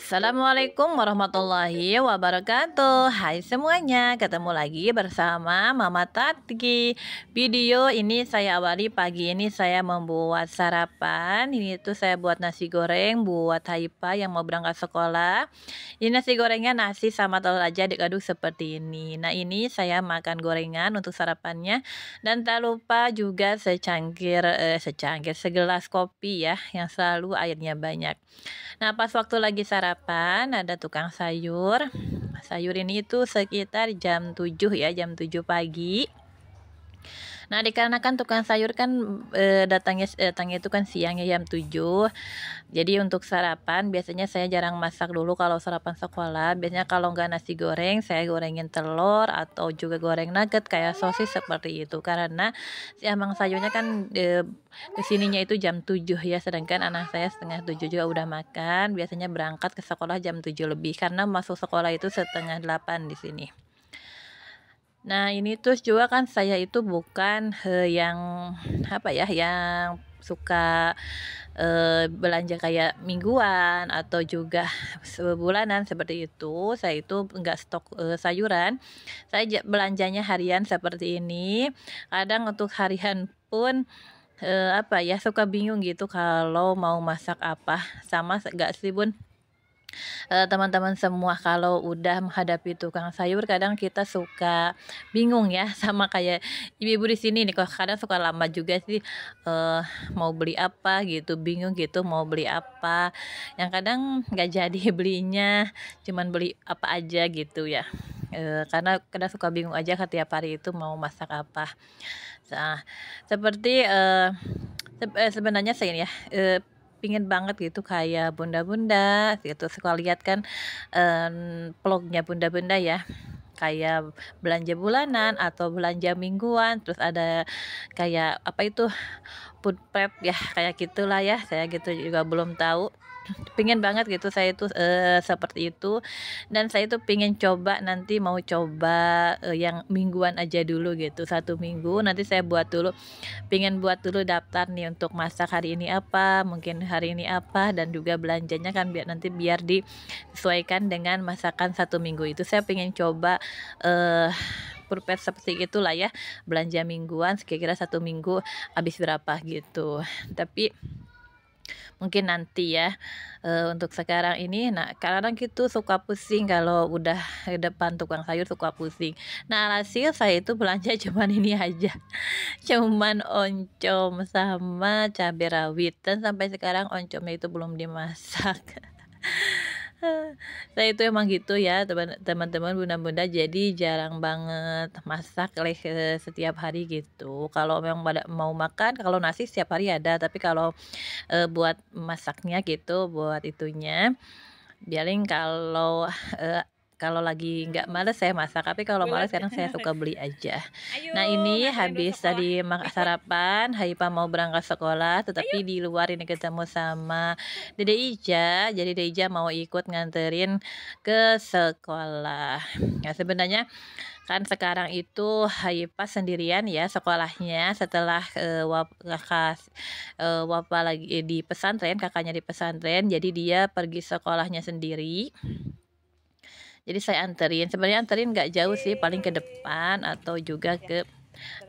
Assalamualaikum warahmatullahi wabarakatuh Hai semuanya, ketemu lagi bersama Mama Tati Video ini saya awali pagi ini saya membuat sarapan Ini tuh saya buat nasi goreng buat Haipa yang mau berangkat sekolah Ini nasi gorengnya nasi sama telur aja Dikaduk seperti ini Nah ini saya makan gorengan untuk sarapannya Dan tak lupa juga secangkir, eh, secangkir segelas kopi ya Yang selalu airnya banyak Nah pas waktu lagi sarapan sarapan ada tukang sayur. Sayur ini itu sekitar jam tujuh ya, jam tujuh pagi. Nah, dikarenakan tukang sayur kan e, datangnya eh, datangnya itu kan siang ya jam 7. Jadi untuk sarapan biasanya saya jarang masak dulu kalau sarapan sekolah. Biasanya kalau nggak nasi goreng, saya gorengin telur atau juga goreng nugget kayak sosis seperti itu karena si emang sayurnya kan e, kesininya itu jam 7 ya sedangkan anak saya setengah 7 juga udah makan biasanya berangkat ke sekolah jam 7 lebih karena masuk sekolah itu setengah 8 di sini Nah, ini terus juga kan saya itu bukan he, eh, yang apa ya, yang suka e, belanja kayak mingguan atau juga sebulanan seperti itu. Saya itu enggak stok e, sayuran. Saya belanjanya harian seperti ini. Kadang untuk harian pun e, apa ya suka bingung gitu kalau mau masak apa. Sama enggak sih, Bun? Eh, teman-teman semua kalau udah menghadapi tukang sayur kadang kita suka bingung ya sama kayak ibu-ibu di sini nih kok kadang suka lama juga sih uh, mau beli apa gitu bingung gitu mau beli apa yang kadang nggak jadi belinya cuman beli apa aja gitu ya uh, karena kadang suka bingung aja setiap kan hari itu mau masak apa nah, seperti sebenarnya saya ya uh, pingin banget gitu kayak bunda-bunda gitu suka lihat kan um, vlognya bunda-bunda ya kayak belanja bulanan atau belanja mingguan terus ada kayak apa itu food prep ya kayak gitulah ya saya gitu juga belum tahu pingin banget gitu saya itu uh, seperti itu dan saya itu pingin coba nanti mau coba uh, yang mingguan aja dulu gitu satu minggu nanti saya buat dulu pingin buat dulu daftar nih untuk masak hari ini apa mungkin hari ini apa dan juga belanjanya kan biar nanti biar disesuaikan dengan masakan satu minggu itu saya pingin coba uh, eh, prepare seperti itulah ya belanja mingguan sekira satu minggu habis berapa gitu tapi mungkin nanti ya uh, untuk sekarang ini nah kadang gitu suka pusing kalau udah ke depan tukang sayur suka pusing nah hasil saya itu belanja cuman ini aja cuman oncom sama cabai rawit dan sampai sekarang oncomnya itu belum dimasak Nah itu emang gitu ya teman-teman bunda-bunda jadi jarang banget masak leh eh, setiap hari gitu. Kalau memang pada mau makan kalau nasi setiap hari ada tapi kalau e, buat masaknya gitu buat itunya biarin kalau e, kalau lagi nggak males saya masak tapi kalau iya. males sekarang saya suka beli aja Ayo, nah ini habis tadi sarapan Haipa mau berangkat sekolah tetapi Ayo. di luar ini ketemu sama Dede Ija jadi Dede Ija mau ikut nganterin ke sekolah nah sebenarnya kan sekarang itu Haipa sendirian ya sekolahnya setelah uh, wap, kakak uh, wapa lagi eh, di pesantren kakaknya di pesantren jadi dia pergi sekolahnya sendiri jadi saya anterin sebenarnya anterin nggak jauh sih paling ke depan atau juga ke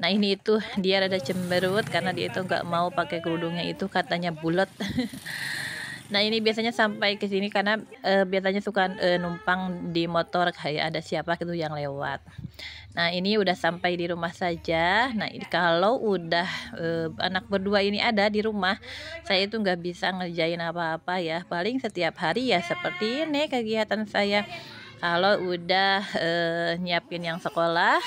nah ini itu dia rada cemberut karena dia itu nggak mau pakai kerudungnya itu katanya bulat Nah ini biasanya sampai ke sini karena e, biasanya suka e, numpang di motor kayak ada siapa gitu yang lewat. Nah ini udah sampai di rumah saja. Nah ini, kalau udah e, anak berdua ini ada di rumah, saya itu nggak bisa ngerjain apa-apa ya. Paling setiap hari ya seperti ini kegiatan saya kalau udah eh, nyiapin yang sekolah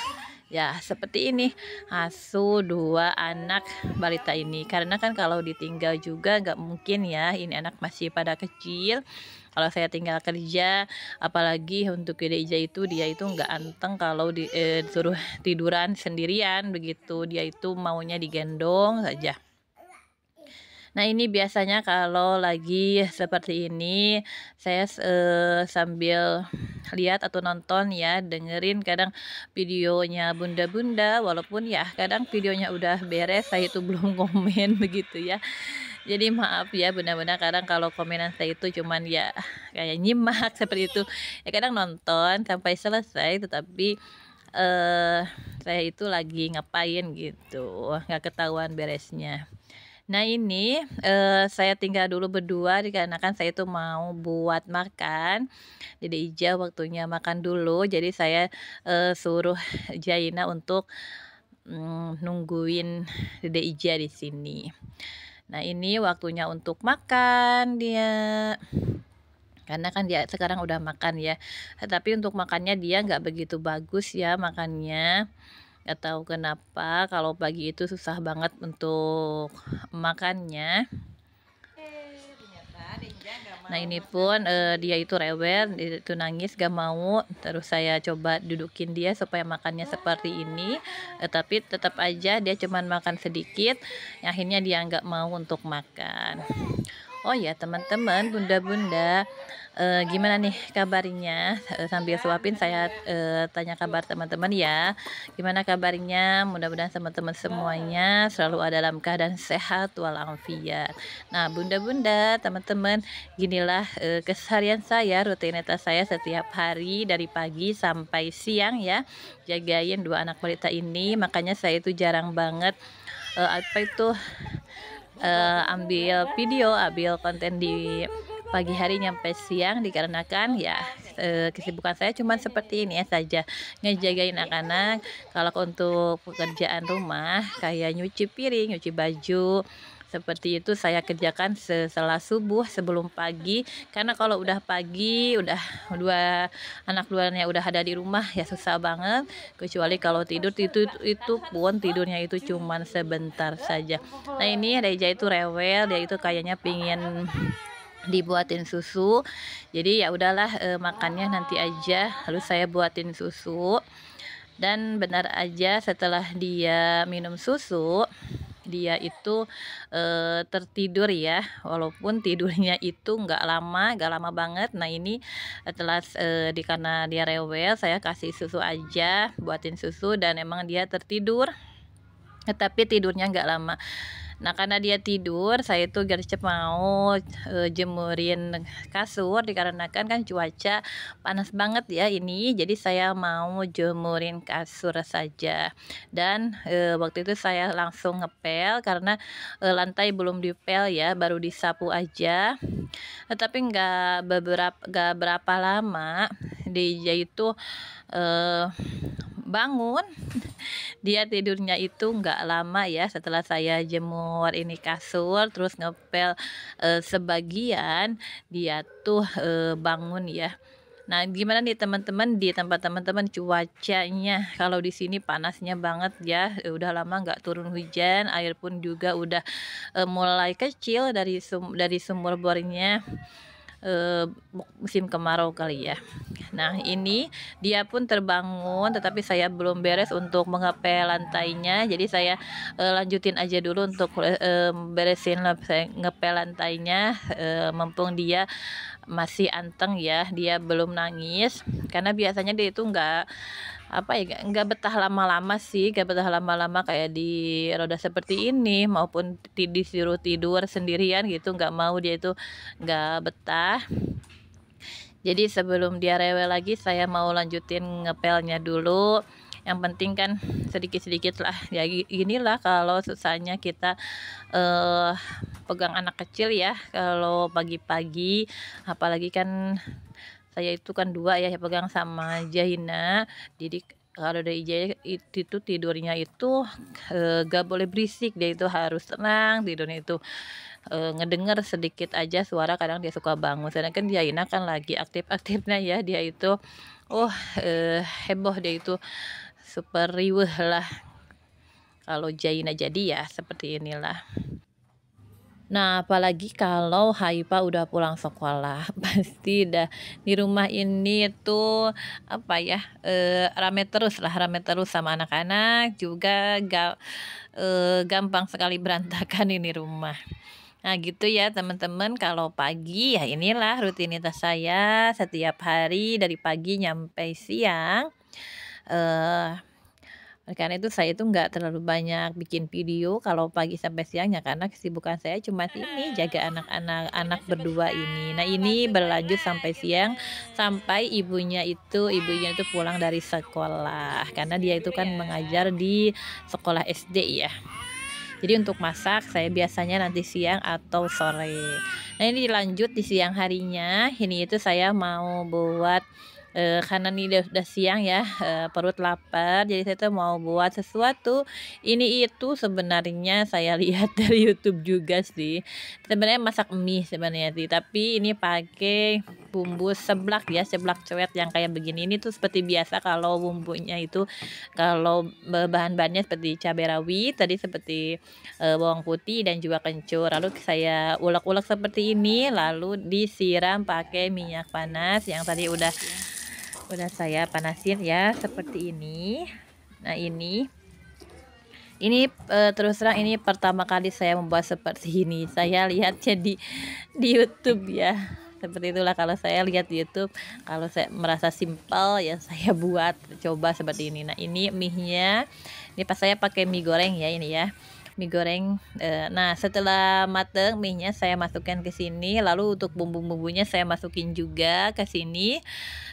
ya seperti ini asu dua anak balita ini karena kan kalau ditinggal juga nggak mungkin ya ini anak masih pada kecil kalau saya tinggal kerja apalagi untuk Gede Ija itu dia itu nggak anteng kalau di, eh, disuruh tiduran sendirian begitu dia itu maunya digendong saja Nah ini biasanya kalau lagi seperti ini saya eh, sambil lihat atau nonton ya dengerin kadang videonya bunda-bunda walaupun ya kadang videonya udah beres saya itu belum komen begitu ya jadi maaf ya bunda-bunda kadang kalau komenan saya itu cuman ya kayak nyimak seperti itu ya kadang nonton sampai selesai tetapi eh uh, saya itu lagi ngapain gitu nggak ketahuan beresnya Nah ini eh, saya tinggal dulu berdua dikarenakan saya itu mau buat makan. Jadi Ija waktunya makan dulu. Jadi saya eh, suruh Jaina untuk mm, nungguin Dede Ija di sini. Nah ini waktunya untuk makan dia karena kan dia sekarang udah makan ya tapi untuk makannya dia nggak begitu bagus ya makannya Gak tahu kenapa kalau pagi itu susah banget untuk makannya. Nah ini pun uh, dia itu rewel, dia itu nangis gak mau. Terus saya coba dudukin dia supaya makannya seperti ini, uh, tapi tetap aja dia cuman makan sedikit. Akhirnya dia nggak mau untuk makan. Oh ya teman-teman, bunda-bunda, e, gimana nih kabarnya? E, sambil suapin saya e, tanya kabar teman-teman ya. Gimana kabarnya? Mudah-mudahan teman-teman semuanya selalu ada dalam keadaan sehat walafiat. Nah, bunda-bunda, teman-teman, ginilah e, keseharian saya, rutinitas saya setiap hari dari pagi sampai siang ya. Jagain dua anak balita ini, makanya saya itu jarang banget e, apa itu uh, ambil video ambil konten di pagi hari nyampe siang dikarenakan ya eh, kesibukan saya cuma seperti ini ya saja ngejagain anak-anak kalau untuk pekerjaan rumah kayak nyuci piring nyuci baju seperti itu saya kerjakan setelah subuh sebelum pagi karena kalau udah pagi udah dua anak duanya udah ada di rumah ya susah banget kecuali kalau tidur itu itu pun tidurnya itu cuman sebentar saja. Nah ini Reja itu rewel dia itu kayaknya pingin dibuatin susu jadi ya udahlah e, makannya nanti aja lalu saya buatin susu dan benar aja setelah dia minum susu dia itu e, tertidur ya walaupun tidurnya itu nggak lama nggak lama banget nah ini setelah eh, e, di karena dia rewel saya kasih susu aja buatin susu dan emang dia tertidur tetapi tidurnya nggak lama Nah karena dia tidur saya itu gercep mau e, jemurin kasur dikarenakan kan cuaca panas banget ya ini jadi saya mau jemurin kasur saja dan e, waktu itu saya langsung ngepel karena e, lantai belum dipel ya baru disapu aja tetapi nggak beberapa nggak berapa lama dia itu e, bangun dia tidurnya itu nggak lama ya setelah saya jemur ini kasur terus ngepel e, sebagian dia tuh e, bangun ya Nah, gimana nih teman-teman di tempat teman-teman cuacanya? Kalau di sini panasnya banget ya, udah lama nggak turun hujan, air pun juga udah e, mulai kecil dari sum, dari sumur bornya uh, musim kemarau kali ya. Nah, ini dia pun terbangun tetapi saya belum beres untuk mengepel lantainya. Jadi saya uh, lanjutin aja dulu untuk uh, beresin saya ngepel lantainya uh, mumpung dia masih anteng ya, dia belum nangis karena biasanya dia itu enggak apa ya nggak betah lama-lama sih nggak betah lama-lama kayak di roda seperti ini maupun disuruh tidur sendirian gitu nggak mau dia itu nggak betah jadi sebelum dia rewel lagi saya mau lanjutin ngepelnya dulu yang penting kan sedikit-sedikit lah ya inilah kalau susahnya kita eh, pegang anak kecil ya kalau pagi-pagi apalagi kan saya itu kan dua ya saya pegang sama Jaina, jadi kalau dari itu tidurnya itu e, eh, gak boleh berisik dia itu harus tenang tidurnya itu e, ngedenger sedikit aja suara kadang dia suka bangun sedangkan dia Ina kan lagi aktif-aktifnya ya dia itu oh e, heboh dia itu super riweh lah kalau Jaina jadi ya seperti inilah Nah, apalagi kalau Haipa udah pulang sekolah, pasti dah di rumah ini tuh apa ya, e, rame terus lah, rame terus sama anak-anak juga gak e, eh, gampang sekali berantakan ini rumah. Nah gitu ya teman-teman kalau pagi ya inilah rutinitas saya setiap hari dari pagi nyampe siang. Eh, karena itu saya itu nggak terlalu banyak bikin video kalau pagi sampai siangnya karena kesibukan saya cuma ini jaga ah. anak-anak anak iya, berdua ini. Nah ini berlanjut sampai siang sampai ibunya itu ibunya itu pulang dari sekolah karena dia itu kan ya. mengajar di sekolah SD ya. Jadi untuk masak saya biasanya nanti siang atau sore. Nah ini dilanjut di siang harinya. Ini itu saya mau buat e, karena ini udah, udah siang ya e, perut lapar jadi saya tuh mau buat sesuatu ini itu sebenarnya saya lihat dari YouTube juga sih sebenarnya masak mie sebenarnya sih tapi ini pakai bumbu seblak ya seblak cewek yang kayak begini ini tuh seperti biasa kalau bumbunya itu kalau bahan-bahannya seperti cabai rawit tadi seperti e, bawang putih dan juga kencur lalu saya ulek-ulek seperti ini lalu disiram pakai minyak panas yang tadi udah udah saya panasin ya seperti ini nah ini ini e, terus terang ini pertama kali saya membuat seperti ini saya lihatnya di di YouTube ya seperti itulah kalau saya lihat di YouTube kalau saya merasa simpel ya saya buat coba seperti ini nah ini mie nya ini pas saya pakai mie goreng ya ini ya mie goreng. Uh, nah, setelah mateng mie-nya saya masukkan ke sini, lalu untuk bumbu-bumbunya saya masukin juga ke sini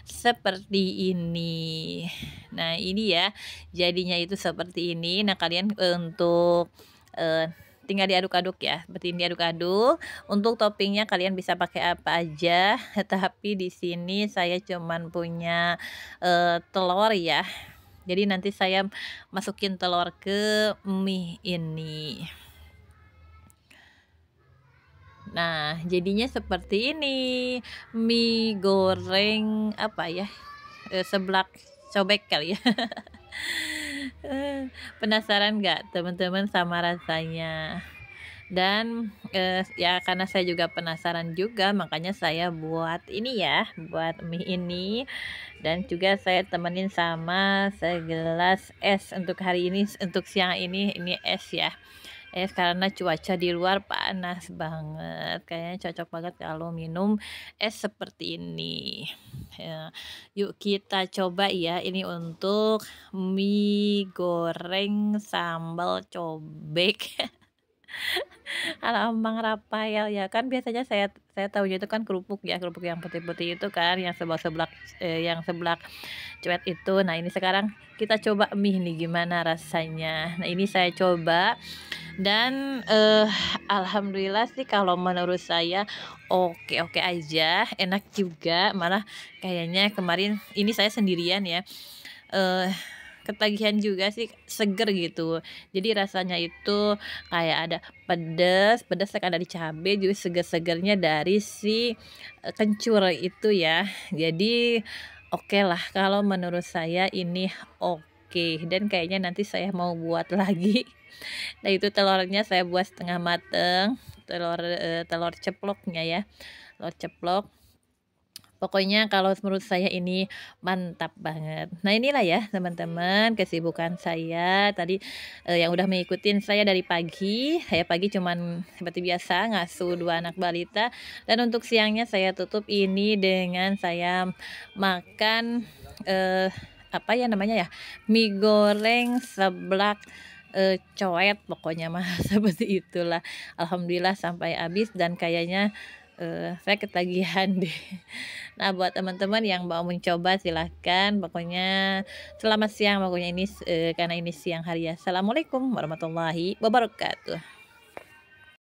seperti ini. Nah, ini ya. Jadinya itu seperti ini. Nah, kalian eh, untuk uh, tinggal diaduk-aduk ya seperti ini diaduk-aduk untuk toppingnya kalian bisa pakai apa aja tapi di sini saya cuman punya uh, telur ya jadi nanti saya masukin telur ke mie ini. Nah, jadinya seperti ini. Mie goreng apa ya? Eh, seblak cobek kali ya. Eh, penasaran nggak teman-teman sama rasanya? dan eh, ya karena saya juga penasaran juga makanya saya buat ini ya buat mie ini dan juga saya temenin sama segelas es untuk hari ini untuk siang ini ini es ya es karena cuaca di luar panas banget kayaknya cocok banget kalau minum es seperti ini ya, yuk kita coba ya ini untuk mie goreng sambal cobek Alambang Rafael ya kan biasanya saya saya tahunya itu kan kerupuk ya kerupuk yang putih-putih itu kan yang sebelah sebelah eh, yang sebelah cuet itu nah ini sekarang kita coba mie nih gimana rasanya nah ini saya coba dan eh, alhamdulillah sih kalau menurut saya oke oke aja enak juga malah kayaknya kemarin ini saya sendirian ya eh, ketagihan juga sih seger gitu jadi rasanya itu kayak ada pedas pedes kan dari cabai juga seger-segernya dari si e, kencur itu ya jadi oke okay lah kalau menurut saya ini oke okay. dan kayaknya nanti saya mau buat lagi nah itu telurnya saya buat setengah mateng telur e, telur ceploknya ya telur ceplok Pokoknya kalau menurut saya ini mantap banget. Nah inilah ya teman-teman kesibukan saya tadi eh, yang udah mengikuti saya dari pagi. Saya pagi cuman seperti biasa ngasuh dua anak balita dan untuk siangnya saya tutup ini dengan saya makan eh, apa ya namanya ya mie goreng seblak e, coet pokoknya mah seperti itulah alhamdulillah sampai habis dan kayaknya uh, saya ketagihan deh. Nah, buat teman-teman yang mau mencoba silahkan. Pokoknya selamat siang pokoknya ini uh, karena ini siang hari ya. Assalamualaikum warahmatullahi wabarakatuh.